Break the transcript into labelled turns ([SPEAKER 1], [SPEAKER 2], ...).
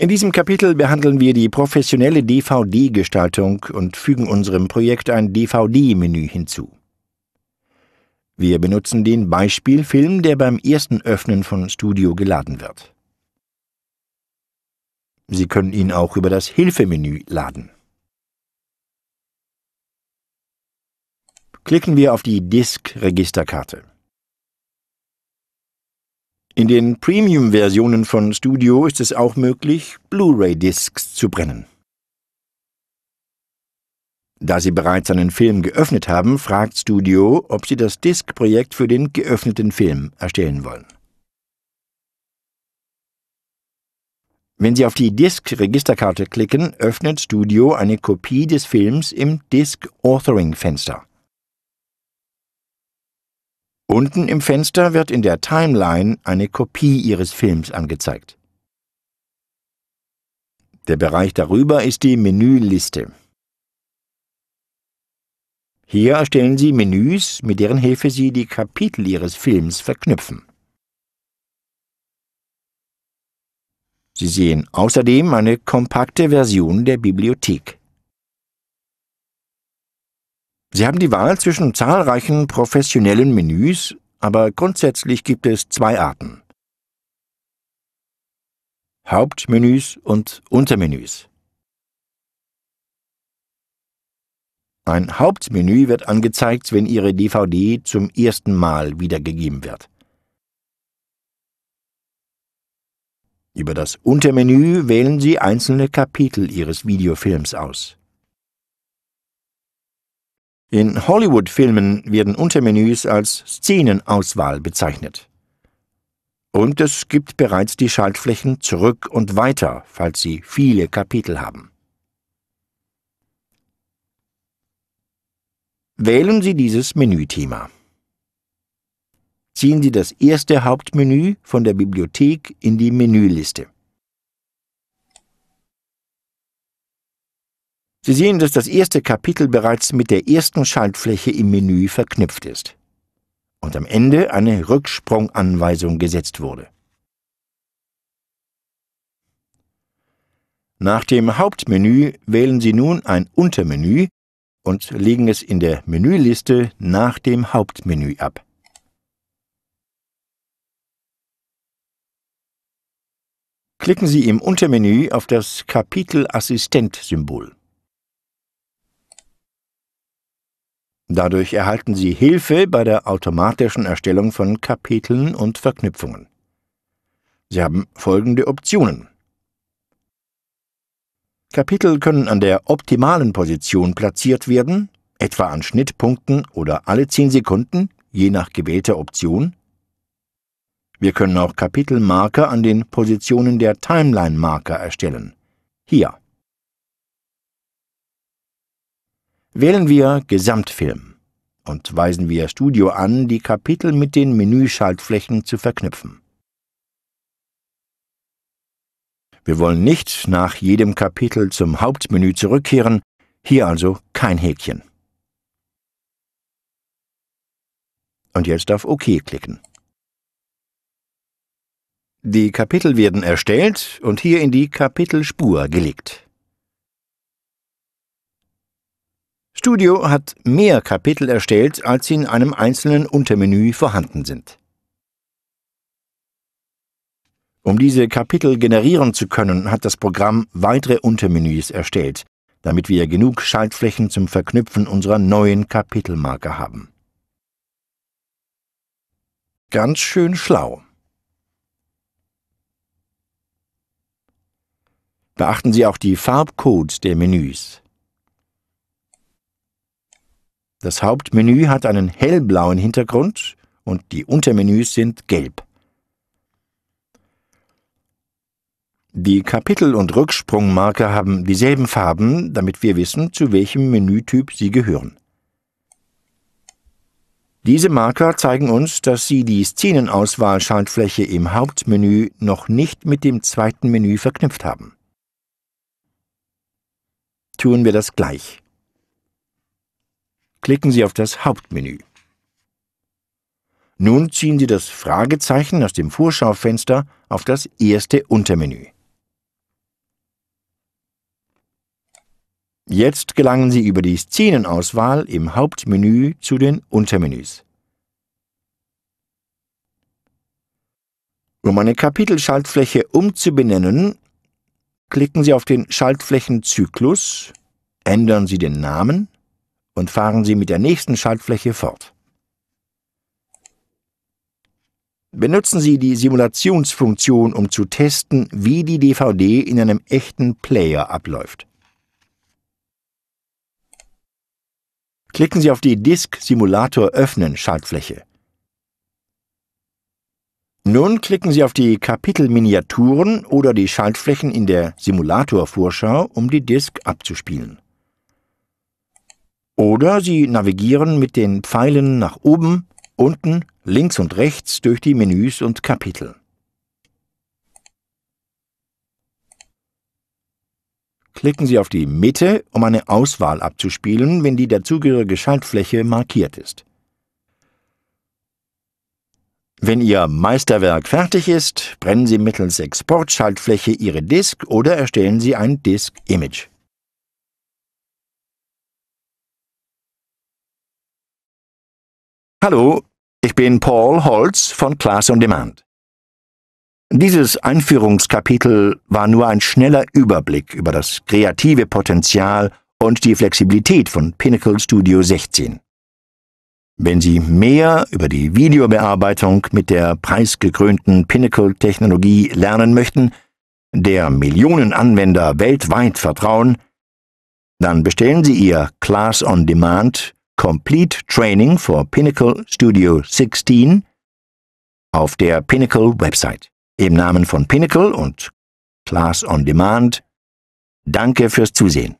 [SPEAKER 1] In diesem Kapitel behandeln wir die professionelle DVD-Gestaltung und fügen unserem Projekt ein DVD-Menü hinzu. Wir benutzen den Beispielfilm, der beim ersten Öffnen von Studio geladen wird. Sie können ihn auch über das Hilfemenü laden. Klicken wir auf die Disk-Registerkarte. In den Premium-Versionen von Studio ist es auch möglich, Blu-ray-Discs zu brennen. Da sie bereits einen Film geöffnet haben, fragt Studio, ob sie das Disk-Projekt für den geöffneten Film erstellen wollen. Wenn Sie auf die Disk-Registerkarte klicken, öffnet Studio eine Kopie des Films im Disk-Authoring-Fenster. Unten im Fenster wird in der Timeline eine Kopie Ihres Films angezeigt. Der Bereich darüber ist die Menüliste. Hier erstellen Sie Menüs, mit deren Hilfe Sie die Kapitel Ihres Films verknüpfen. Sie sehen außerdem eine kompakte Version der Bibliothek. Sie haben die Wahl zwischen zahlreichen professionellen Menüs, aber grundsätzlich gibt es zwei Arten. Hauptmenüs und Untermenüs. Ein Hauptmenü wird angezeigt, wenn Ihre DVD zum ersten Mal wiedergegeben wird. Über das Untermenü wählen Sie einzelne Kapitel Ihres Videofilms aus. In Hollywood-Filmen werden Untermenüs als Szenenauswahl bezeichnet. Und es gibt bereits die Schaltflächen Zurück und Weiter, falls Sie viele Kapitel haben. Wählen Sie dieses Menüthema. Ziehen Sie das erste Hauptmenü von der Bibliothek in die Menüliste. Sie sehen, dass das erste Kapitel bereits mit der ersten Schaltfläche im Menü verknüpft ist und am Ende eine Rücksprunganweisung gesetzt wurde. Nach dem Hauptmenü wählen Sie nun ein Untermenü und legen es in der Menüliste nach dem Hauptmenü ab. Klicken Sie im Untermenü auf das Kapitel Assistent-Symbol. Dadurch erhalten Sie Hilfe bei der automatischen Erstellung von Kapiteln und Verknüpfungen. Sie haben folgende Optionen. Kapitel können an der optimalen Position platziert werden, etwa an Schnittpunkten oder alle 10 Sekunden, je nach gewählter Option. Wir können auch Kapitelmarker an den Positionen der Timeline-Marker erstellen. Hier. Wählen wir Gesamtfilm und weisen wir Studio an, die Kapitel mit den Menüschaltflächen zu verknüpfen. Wir wollen nicht nach jedem Kapitel zum Hauptmenü zurückkehren, hier also kein Häkchen. Und jetzt auf OK klicken. Die Kapitel werden erstellt und hier in die Kapitelspur gelegt. Studio hat mehr Kapitel erstellt, als sie in einem einzelnen Untermenü vorhanden sind. Um diese Kapitel generieren zu können, hat das Programm weitere Untermenüs erstellt, damit wir genug Schaltflächen zum Verknüpfen unserer neuen Kapitelmarke haben. Ganz schön schlau. Beachten Sie auch die Farbcodes der Menüs. Das Hauptmenü hat einen hellblauen Hintergrund und die Untermenüs sind gelb. Die Kapitel- und Rücksprungmarker haben dieselben Farben, damit wir wissen, zu welchem Menütyp sie gehören. Diese Marker zeigen uns, dass Sie die Szenenauswahl-Schaltfläche im Hauptmenü noch nicht mit dem zweiten Menü verknüpft haben. Tun wir das gleich klicken Sie auf das Hauptmenü. Nun ziehen Sie das Fragezeichen aus dem Vorschaufenster auf das erste Untermenü. Jetzt gelangen Sie über die Szenenauswahl im Hauptmenü zu den Untermenüs. Um eine Kapitelschaltfläche umzubenennen, klicken Sie auf den Schaltflächenzyklus, ändern Sie den Namen und fahren Sie mit der nächsten Schaltfläche fort. Benutzen Sie die Simulationsfunktion, um zu testen, wie die DVD in einem echten Player abläuft. Klicken Sie auf die Disk Simulator Öffnen Schaltfläche. Nun klicken Sie auf die Kapitel Miniaturen oder die Schaltflächen in der Simulator Vorschau, um die Disk abzuspielen. Oder Sie navigieren mit den Pfeilen nach oben, unten, links und rechts durch die Menüs und Kapitel. Klicken Sie auf die Mitte, um eine Auswahl abzuspielen, wenn die dazugehörige Schaltfläche markiert ist. Wenn Ihr Meisterwerk fertig ist, brennen Sie mittels Exportschaltfläche Ihre Disk oder erstellen Sie ein Disk-Image. Hallo, ich bin Paul Holz von Class on Demand. Dieses Einführungskapitel war nur ein schneller Überblick über das kreative Potenzial und die Flexibilität von Pinnacle Studio 16. Wenn Sie mehr über die Videobearbeitung mit der preisgekrönten Pinnacle-Technologie lernen möchten, der Millionen Anwender weltweit vertrauen, dann bestellen Sie Ihr Class on Demand Complete Training for Pinnacle Studio 16 auf der Pinnacle Website. Im Namen von Pinnacle und Class on Demand, danke fürs Zusehen.